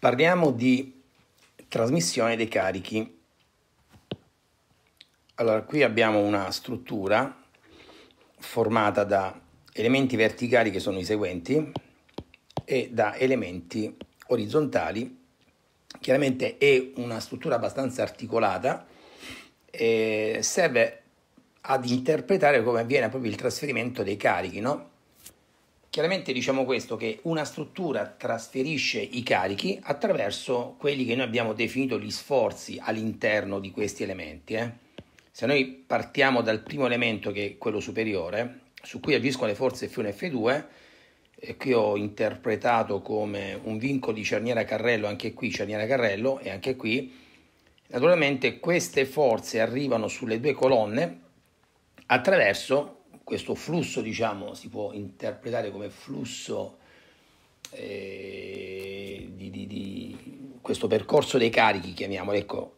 Parliamo di trasmissione dei carichi. Allora, qui abbiamo una struttura formata da elementi verticali che sono i seguenti e da elementi orizzontali. Chiaramente è una struttura abbastanza articolata e serve ad interpretare come avviene proprio il trasferimento dei carichi, no? Chiaramente diciamo questo che una struttura trasferisce i carichi attraverso quelli che noi abbiamo definito gli sforzi all'interno di questi elementi. Eh. Se noi partiamo dal primo elemento che è quello superiore, su cui agiscono le forze F1 e F2, e qui ho interpretato come un vinco di cerniera carrello, anche qui cerniera carrello e anche qui, naturalmente queste forze arrivano sulle due colonne attraverso questo flusso diciamo, si può interpretare come flusso eh, di, di, di, questo percorso dei carichi, chiamiamolo, ecco,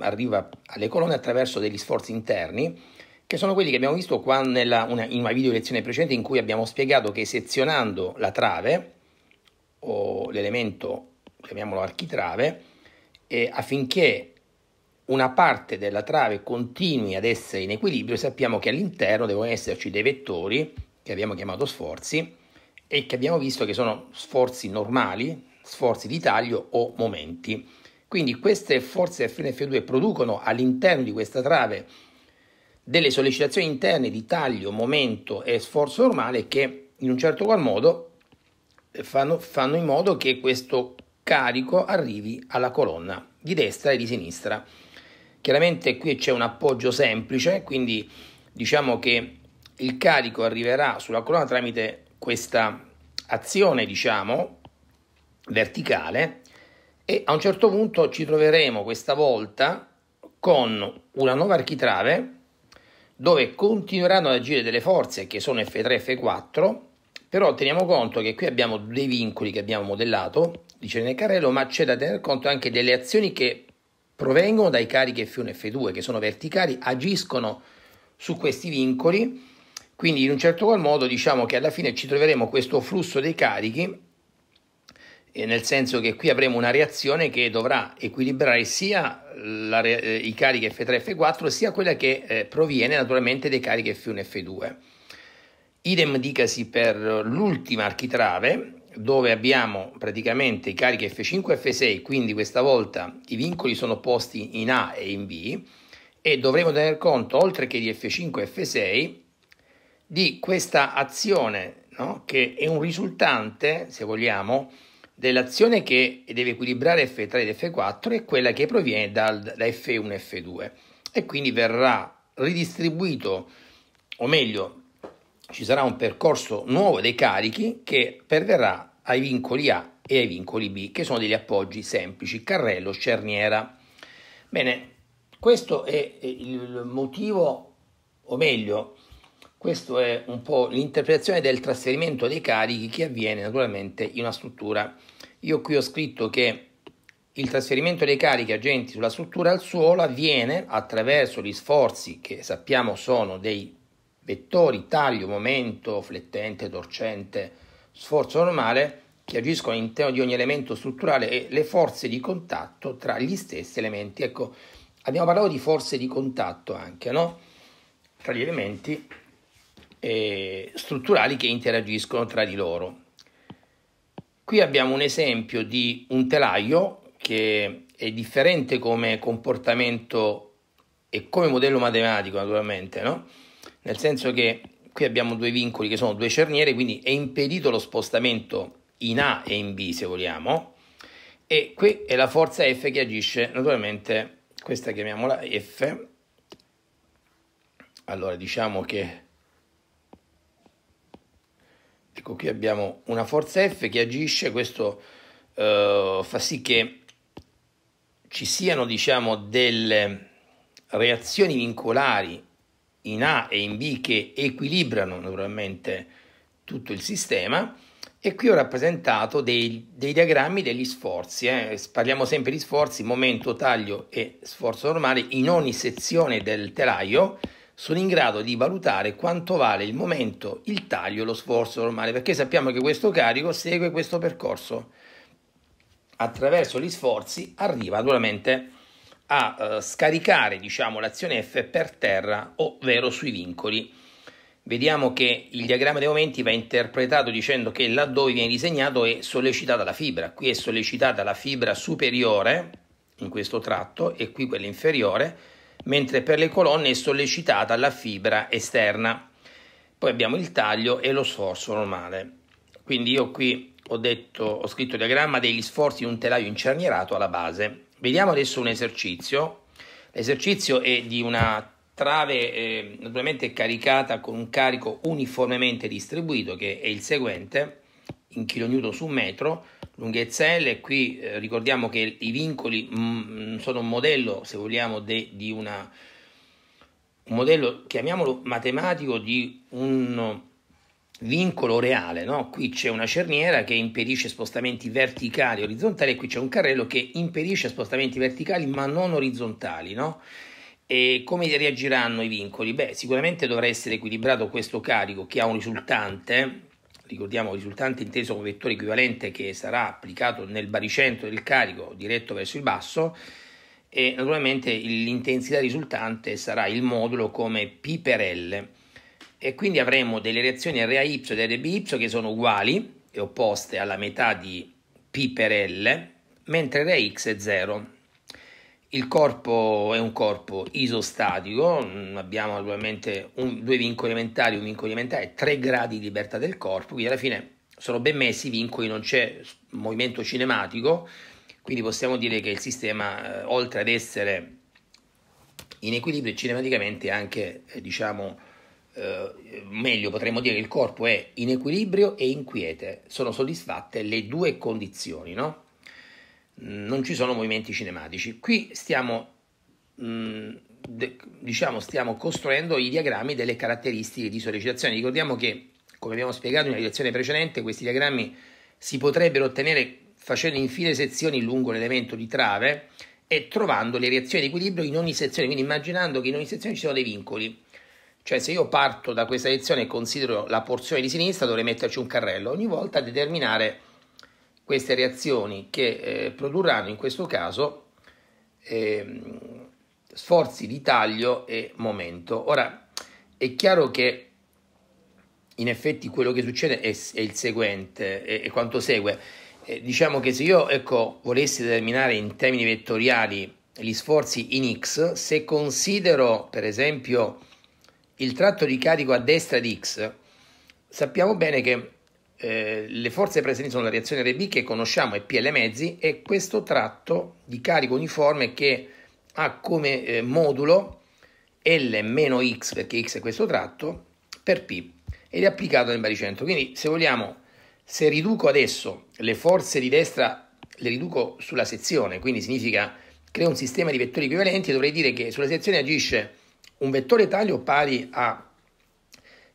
arriva alle colonne attraverso degli sforzi interni, che sono quelli che abbiamo visto qua nella, una, in una video lezione precedente in cui abbiamo spiegato che sezionando la trave o l'elemento, chiamiamolo architrave, eh, affinché una parte della trave continui ad essere in equilibrio, sappiamo che all'interno devono esserci dei vettori che abbiamo chiamato sforzi e che abbiamo visto che sono sforzi normali, sforzi di taglio o momenti. Quindi queste forze fnf 2 producono all'interno di questa trave delle sollecitazioni interne di taglio, momento e sforzo normale che in un certo qual modo fanno, fanno in modo che questo carico arrivi alla colonna di destra e di sinistra. Chiaramente qui c'è un appoggio semplice, quindi diciamo che il carico arriverà sulla colonna tramite questa azione, diciamo, verticale e a un certo punto ci troveremo questa volta con una nuova architrave dove continueranno ad agire delle forze che sono F3 e F4, però teniamo conto che qui abbiamo dei vincoli che abbiamo modellato, dice nel carrello, ma c'è da tener conto anche delle azioni che provengono dai carichi F1 e F2 che sono verticali, agiscono su questi vincoli, quindi in un certo qual modo diciamo che alla fine ci troveremo questo flusso dei carichi, nel senso che qui avremo una reazione che dovrà equilibrare sia la, eh, i carichi F3 e F4 sia quella che eh, proviene naturalmente dai carichi F1 e F2. Idem dicasi per l'ultima architrave, dove abbiamo praticamente i carichi F5 e F6, quindi questa volta i vincoli sono posti in A e in B e dovremo tener conto, oltre che di F5 e F6, di questa azione no? che è un risultante, se vogliamo, dell'azione che deve equilibrare F3 ed F4 e quella che proviene dal, da F1 e F2 e quindi verrà ridistribuito, o meglio, ci sarà un percorso nuovo dei carichi che perverrà ai vincoli A e ai vincoli B, che sono degli appoggi semplici, carrello, cerniera. Bene, questo è il motivo, o meglio, questa è un po' l'interpretazione del trasferimento dei carichi che avviene naturalmente in una struttura. Io qui ho scritto che il trasferimento dei carichi agenti sulla struttura al suolo avviene attraverso gli sforzi che sappiamo sono dei vettori, taglio, momento, flettente, torcente, sforzo normale, che agiscono all'interno di ogni elemento strutturale e le forze di contatto tra gli stessi elementi. Ecco, abbiamo parlato di forze di contatto anche, no? Tra gli elementi eh, strutturali che interagiscono tra di loro. Qui abbiamo un esempio di un telaio che è differente come comportamento e come modello matematico, naturalmente, no? nel senso che qui abbiamo due vincoli che sono due cerniere, quindi è impedito lo spostamento in A e in B se vogliamo, e qui è la forza F che agisce, naturalmente questa chiamiamola F, allora diciamo che ecco qui abbiamo una forza F che agisce, questo eh, fa sì che ci siano diciamo delle reazioni vincolari in A e in B che equilibrano naturalmente tutto il sistema e qui ho rappresentato dei, dei diagrammi degli sforzi, eh. parliamo sempre di sforzi, momento, taglio e sforzo normale, in ogni sezione del telaio sono in grado di valutare quanto vale il momento, il taglio e lo sforzo normale, perché sappiamo che questo carico segue questo percorso, attraverso gli sforzi arriva naturalmente a eh, scaricare diciamo, l'azione F per terra, ovvero sui vincoli. Vediamo che il diagramma dei momenti va interpretato dicendo che laddove viene disegnato è sollecitata la fibra, qui è sollecitata la fibra superiore in questo tratto e qui quella inferiore, mentre per le colonne è sollecitata la fibra esterna. Poi abbiamo il taglio e lo sforzo normale. Quindi io qui ho, detto, ho scritto il diagramma degli sforzi di un telaio incernierato alla base Vediamo adesso un esercizio. L'esercizio è di una trave eh, naturalmente caricata con un carico uniformemente distribuito che è il seguente in kN su metro, lunghezza L, qui eh, ricordiamo che i vincoli mm, mm, sono un modello, se vogliamo, de, di una, un modello, chiamiamolo matematico, di un vincolo reale, no? qui c'è una cerniera che impedisce spostamenti verticali e orizzontali e qui c'è un carrello che impedisce spostamenti verticali ma non orizzontali. No? E come reagiranno i vincoli? Beh, sicuramente dovrà essere equilibrato questo carico che ha un risultante, ricordiamo il risultante inteso come vettore equivalente che sarà applicato nel baricentro del carico diretto verso il basso e naturalmente l'intensità risultante sarà il modulo come P per L e quindi avremo delle reazioni RA y ed RB che sono uguali e opposte alla metà di P per L, mentre RA è 0. Il corpo è un corpo isostatico, mm, abbiamo naturalmente due vincoli elementari, un vincolo elementare e tre gradi di libertà del corpo, quindi alla fine sono ben messi i vincoli, non c'è movimento cinematico, quindi possiamo dire che il sistema, eh, oltre ad essere in equilibrio, cinematicamente è anche, eh, diciamo, eh, meglio potremmo dire che il corpo è in equilibrio e inquiete, sono soddisfatte le due condizioni, no? Non ci sono movimenti cinematici. Qui stiamo, mm, diciamo, stiamo costruendo i diagrammi delle caratteristiche di sollecitazione. Ricordiamo che, come abbiamo spiegato in una lezione precedente, questi diagrammi si potrebbero ottenere facendo infine sezioni lungo l'elemento di trave e trovando le reazioni di equilibrio in ogni sezione, quindi immaginando che in ogni sezione ci sono dei vincoli cioè se io parto da questa lezione e considero la porzione di sinistra dovrei metterci un carrello ogni volta a determinare queste reazioni che eh, produrranno in questo caso eh, sforzi di taglio e momento. Ora è chiaro che in effetti quello che succede è, è il seguente e quanto segue. Eh, diciamo che se io ecco, volessi determinare in termini vettoriali gli sforzi in x, se considero per esempio il tratto di carico a destra di X, sappiamo bene che eh, le forze presenti sono la reazione RB che conosciamo è PL mezzi e questo tratto di carico uniforme che ha come eh, modulo L meno X, perché X è questo tratto, per P ed è applicato nel baricentro. Quindi se vogliamo, se riduco adesso le forze di destra, le riduco sulla sezione, quindi significa creo un sistema di vettori equivalenti, dovrei dire che sulla sezione agisce un vettore taglio pari a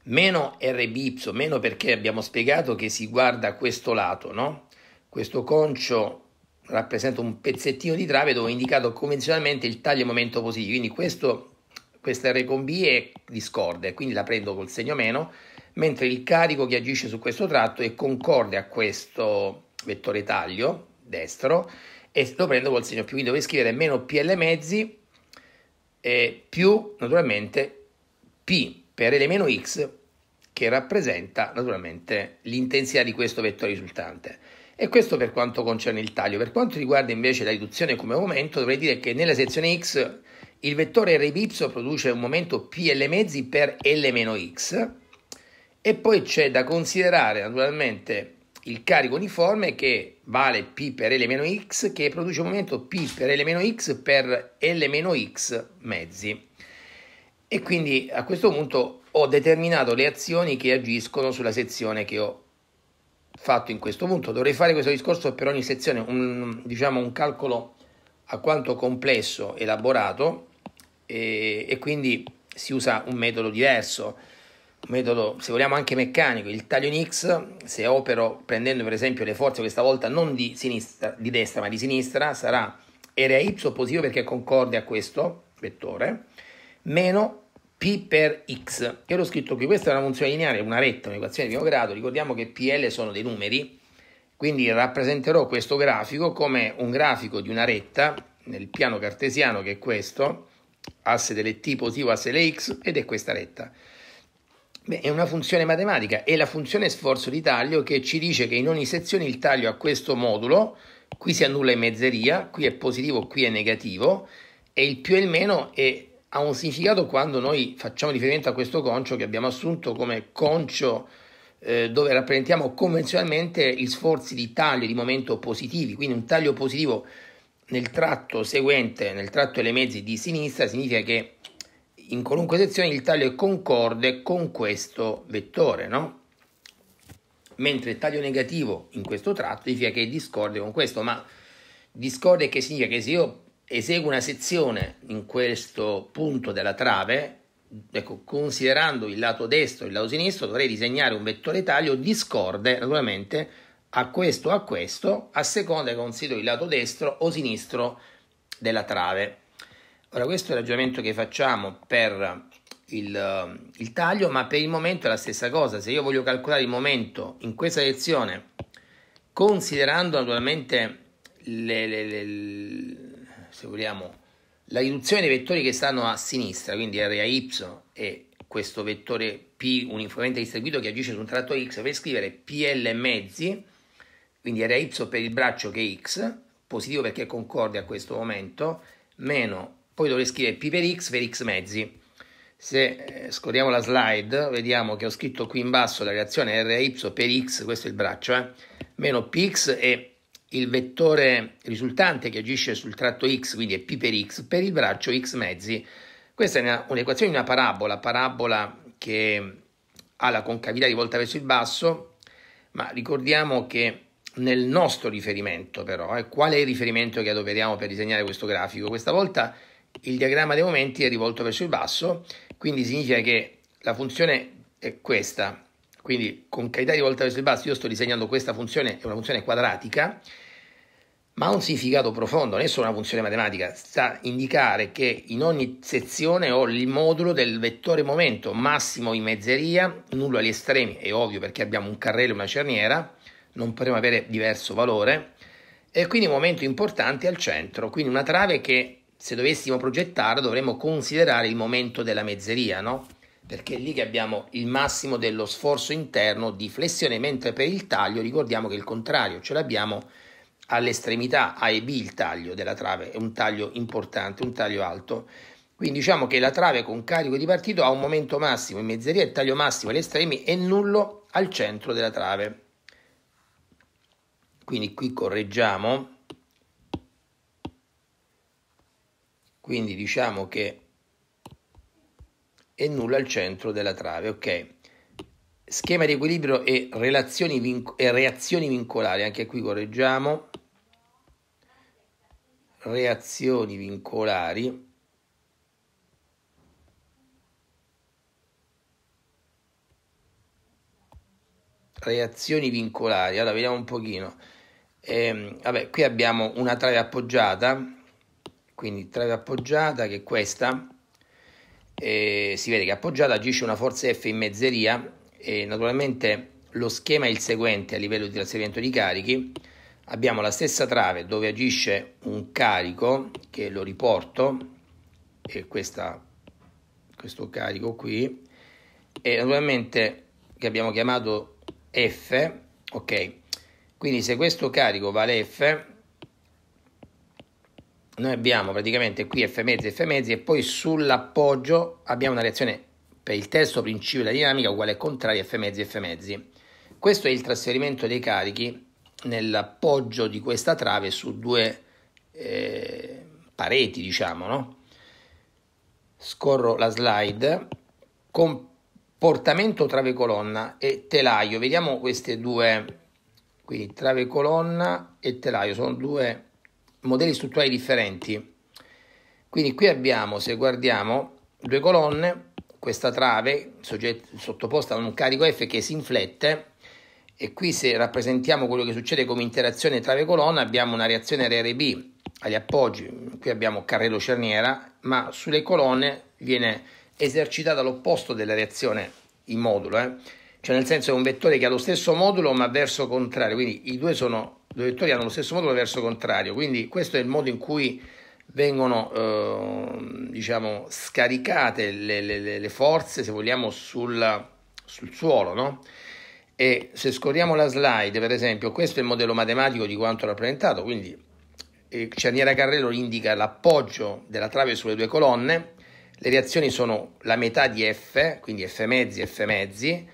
meno R' meno perché abbiamo spiegato che si guarda questo lato, no? Questo concio rappresenta un pezzettino di trave dove ho indicato convenzionalmente il taglio momento positivo, quindi questo, questa R con B è discorde, quindi la prendo col segno meno, mentre il carico che agisce su questo tratto è concorde a questo vettore taglio destro e lo prendo col segno più, quindi dovrei scrivere meno PL mezzi eh, più naturalmente P per L meno X che rappresenta naturalmente l'intensità di questo vettore risultante. E questo per quanto concerne il taglio. Per quanto riguarda invece la riduzione come momento, dovrei dire che nella sezione X il vettore R produce un momento PL mezzi per L meno X e poi c'è da considerare naturalmente il carico uniforme che vale P per L meno X che produce un momento P per L meno X per L meno X mezzi. E quindi a questo punto ho determinato le azioni che agiscono sulla sezione che ho fatto in questo punto. Dovrei fare questo discorso per ogni sezione, un, diciamo un calcolo alquanto complesso, elaborato e, e quindi si usa un metodo diverso metodo, se vogliamo, anche meccanico, il taglio in X, se opero prendendo per esempio le forze questa volta non di sinistra, di destra, ma di sinistra, sarà area Y positivo perché concorde a questo vettore, meno P per X. Io l'ho scritto qui, questa è una funzione lineare, una retta, un'equazione di primo grado, ricordiamo che PL sono dei numeri, quindi rappresenterò questo grafico come un grafico di una retta nel piano cartesiano che è questo, asse delle T positivo, asse delle X, ed è questa retta. Beh, è una funzione matematica, è la funzione sforzo di taglio che ci dice che in ogni sezione il taglio a questo modulo, qui si annulla in mezzeria, qui è positivo, qui è negativo, e il più e il meno è, ha un significato quando noi facciamo riferimento a questo concio che abbiamo assunto come concio eh, dove rappresentiamo convenzionalmente gli sforzi di taglio di momento positivi, quindi un taglio positivo nel tratto seguente, nel tratto e le mezzi di sinistra, significa che in qualunque sezione il taglio è concorde con questo vettore, no? Mentre il taglio negativo in questo tratto significa che è discorde con questo, ma discorde che significa che se io eseguo una sezione in questo punto della trave, ecco, considerando il lato destro e il lato sinistro, dovrei disegnare un vettore taglio discorde naturalmente a questo a questo, a seconda che considero il lato destro o sinistro della trave. Ora questo è il ragionamento che facciamo per eh, il, eh, il taglio, ma per il momento è la stessa cosa. Se io voglio calcolare il momento in questa lezione, considerando naturalmente le, le, le, se vogliamo, la riduzione dei vettori che stanno a sinistra, quindi area y e questo vettore P uniformemente distribuito che agisce su un tratto x per scrivere PL mezzi, quindi area y per il braccio che è x, positivo perché concorde a questo momento, meno poi dovrei scrivere P per X per X mezzi. Se eh, scorriamo la slide, vediamo che ho scritto qui in basso la reazione RY per X, questo è il braccio, eh? meno PX è il vettore risultante che agisce sul tratto X, quindi è P per X, per il braccio X mezzi. Questa è un'equazione di una parabola, parabola che ha la concavità rivolta verso il basso, ma ricordiamo che nel nostro riferimento però, eh, qual è il riferimento che adoperiamo per disegnare questo grafico? Questa volta il diagramma dei momenti è rivolto verso il basso, quindi significa che la funzione è questa, quindi con carità rivolta verso il basso, io sto disegnando questa funzione, è una funzione quadratica, ma ha un significato profondo, non è solo una funzione matematica, sta a indicare che in ogni sezione ho il modulo del vettore momento, massimo in mezzeria, nullo agli estremi, è ovvio perché abbiamo un carrello e una cerniera, non potremo avere diverso valore, e quindi un momento importante al centro, quindi una trave che se dovessimo progettare dovremmo considerare il momento della mezzeria, no? Perché è lì che abbiamo il massimo dello sforzo interno di flessione, mentre per il taglio ricordiamo che il contrario, ce l'abbiamo all'estremità A e B il taglio della trave, è un taglio importante, un taglio alto. Quindi diciamo che la trave con carico di partito ha un momento massimo in mezzeria, il taglio massimo agli estremi e nullo al centro della trave. Quindi qui correggiamo quindi diciamo che è nulla al centro della trave, ok? Schema di equilibrio e, vinco- e reazioni vincolari, anche qui correggiamo, reazioni vincolari, reazioni vincolari, allora vediamo un pochino, ehm, vabbè qui abbiamo una trave appoggiata, quindi trave appoggiata che è questa eh, si vede che appoggiata agisce una forza F in mezzeria e naturalmente lo schema è il seguente a livello di trasferimento di carichi abbiamo la stessa trave dove agisce un carico che lo riporto e questa, questo carico qui e naturalmente che abbiamo chiamato F ok quindi se questo carico vale F noi abbiamo praticamente qui f mezzi f mezzi e poi sull'appoggio abbiamo una reazione per il terzo principio della dinamica uguale a contrario f mezzi f mezzi. Questo è il trasferimento dei carichi nell'appoggio di questa trave su due eh, pareti, diciamo, no? Scorro la slide. Comportamento trave colonna e telaio. Vediamo queste due, qui trave colonna e telaio, sono due modelli strutturali differenti. Quindi qui abbiamo, se guardiamo, due colonne, questa trave soggetto, sottoposta a un carico F che si inflette e qui se rappresentiamo quello che succede come interazione trave colonna abbiamo una reazione RRB agli appoggi, qui abbiamo carrello cerniera, ma sulle colonne viene esercitata l'opposto della reazione in modulo, eh? cioè nel senso è un vettore che ha lo stesso modulo ma verso contrario, quindi i due sono due vettori hanno lo stesso modulo verso contrario, quindi questo è il modo in cui vengono eh, diciamo, scaricate le, le, le, forze, se vogliamo, sulla, sul suolo. No? E se scorriamo la slide, per esempio, questo è il modello matematico di quanto rappresentato, quindi eh, Cerniera Carrello indica l'appoggio della trave sulle due colonne, le reazioni sono la metà di F, quindi F mezzi, F mezzi,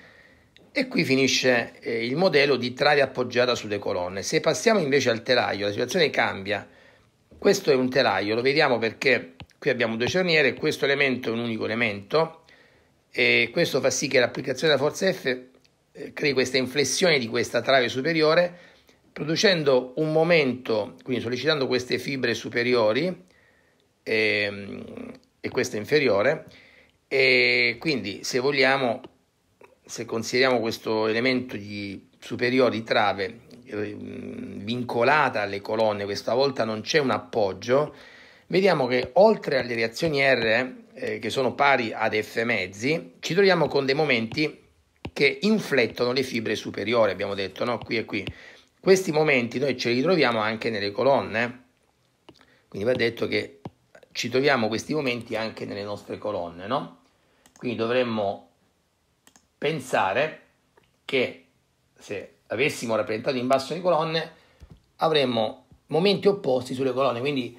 e qui finisce eh, il modello di trave appoggiata sulle colonne. Se passiamo invece al telaio, la situazione cambia. Questo è un telaio, lo vediamo perché qui abbiamo due cerniere, questo elemento è un unico elemento e questo fa sì che l'applicazione della forza F eh, crei questa inflessione di questa trave superiore producendo un momento, quindi sollecitando queste fibre superiori eh, e questa inferiore e quindi se vogliamo se consideriamo questo elemento di superiori trave eh, vincolata alle colonne, questa volta non c'è un appoggio, vediamo che oltre alle reazioni R eh, che sono pari ad F mezzi, ci troviamo con dei momenti che inflettono le fibre superiori, abbiamo detto, no? qui e qui. Questi momenti noi ce li troviamo anche nelle colonne, quindi va detto che ci troviamo questi momenti anche nelle nostre colonne, no? Quindi dovremmo pensare che se avessimo rappresentato in basso le colonne avremmo momenti opposti sulle colonne, quindi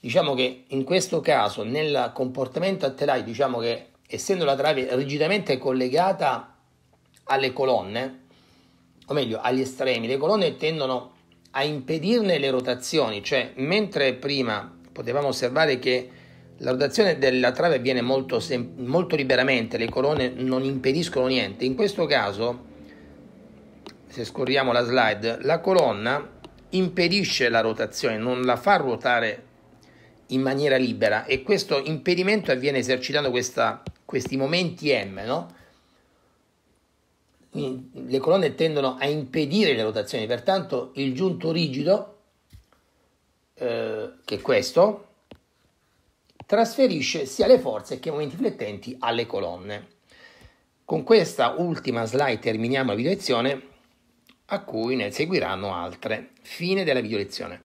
diciamo che in questo caso nel comportamento a telaio, diciamo che essendo la trave rigidamente collegata alle colonne, o meglio agli estremi, le colonne tendono a impedirne le rotazioni, cioè mentre prima potevamo osservare che la rotazione della trave avviene molto, sem- molto liberamente, le corone non impediscono niente. In questo caso, se scorriamo la slide, la colonna impedisce la rotazione, non la fa ruotare in maniera libera e questo impedimento avviene esercitando questa, questi momenti M, no? Le colonne tendono a impedire le rotazioni, pertanto il giunto rigido, eh, che è questo, trasferisce sia le forze che i momenti flettenti alle colonne. Con questa ultima slide terminiamo la video lezione, a cui ne seguiranno altre. Fine della video lezione.